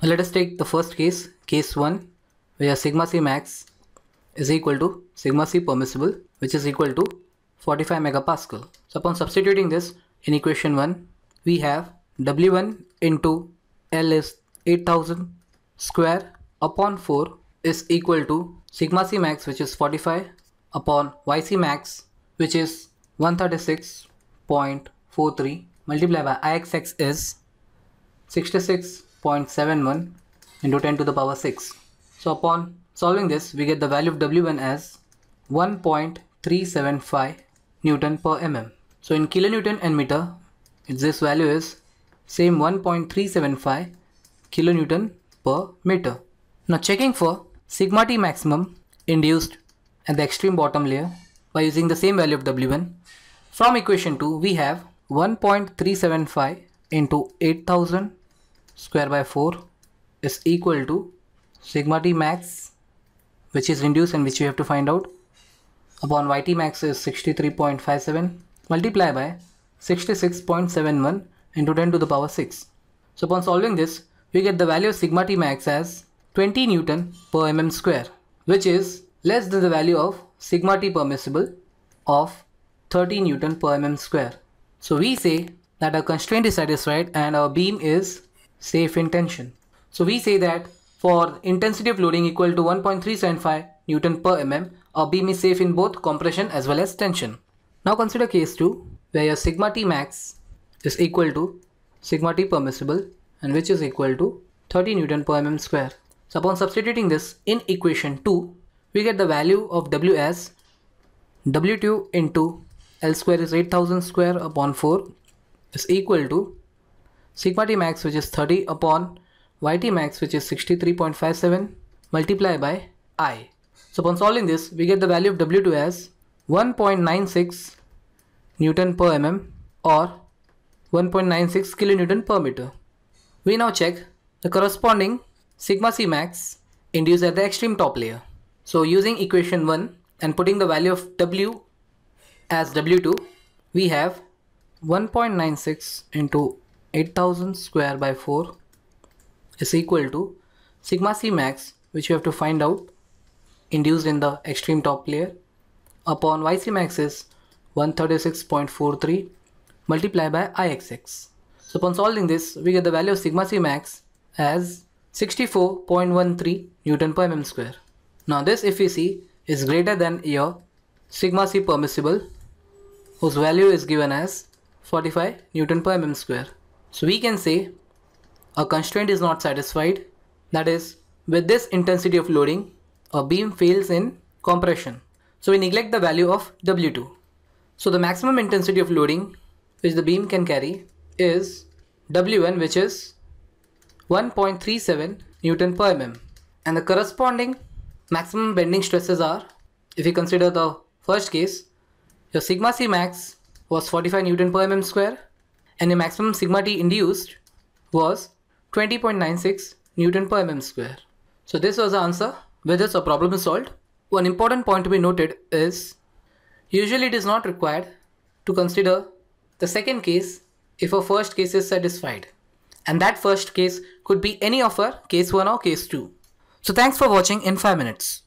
Let us take the first case, case 1, where sigma c max is equal to sigma c permissible, which is equal to 45 megapascal. So upon substituting this in equation 1, we have W1 into L is 8000 square upon 4 is equal to sigma c max which is 45 upon yc max which is 136.43 multiplied by ixx is 66 0.71 into 10 to the power 6. So upon solving this, we get the value of W1 as 1.375 Newton per mm. So in kilonewton and meter, this value is same 1.375 kilonewton per meter. Now checking for sigma t maximum induced at the extreme bottom layer by using the same value of W1. From equation 2, we have 1.375 into 8000 square by 4 is equal to sigma t max which is induced and which we have to find out upon yt max is 63.57 multiply by 66.71 into 10 to the power 6. So upon solving this we get the value of sigma t max as 20 newton per mm square which is less than the value of sigma t permissible of 30 newton per mm square. So we say that our constraint is satisfied and our beam is safe in tension. So we say that for intensity of loading equal to 1.375 Newton per mm, a beam is safe in both compression as well as tension. Now consider case 2 where your sigma t max is equal to sigma t permissible and which is equal to 30 Newton per mm square. So upon substituting this in equation 2, we get the value of W as W2 into L square is 8000 square upon 4 is equal to sigma t max which is 30 upon yt max which is 63.57 multiplied by i. So upon solving this we get the value of W2 as 1.96 Newton per mm or 1.96 kilonewton per meter. We now check the corresponding sigma c max induced at the extreme top layer. So using equation 1 and putting the value of W as W2 we have 1.96 into 8000 square by 4 is equal to sigma c max which you have to find out induced in the extreme top layer upon yc max is 136.43 multiplied by ixx. So upon solving this we get the value of sigma c max as 64.13 newton per mm square. Now this if we see is greater than your sigma c permissible whose value is given as 45 newton per mm square. So we can say a constraint is not satisfied. That is, with this intensity of loading, a beam fails in compression. So we neglect the value of W2. So the maximum intensity of loading which the beam can carry is W1 which is 1.37 Newton per mm and the corresponding maximum bending stresses are if you consider the first case your sigma c max was 45 Newton per mm square and the maximum sigma T induced was 20.96 Newton per mm square. So this was the answer. With the problem is solved. One important point to be noted is usually it is not required to consider the second case if a first case is satisfied. And that first case could be any of our case 1 or case 2. So thanks for watching in 5 minutes.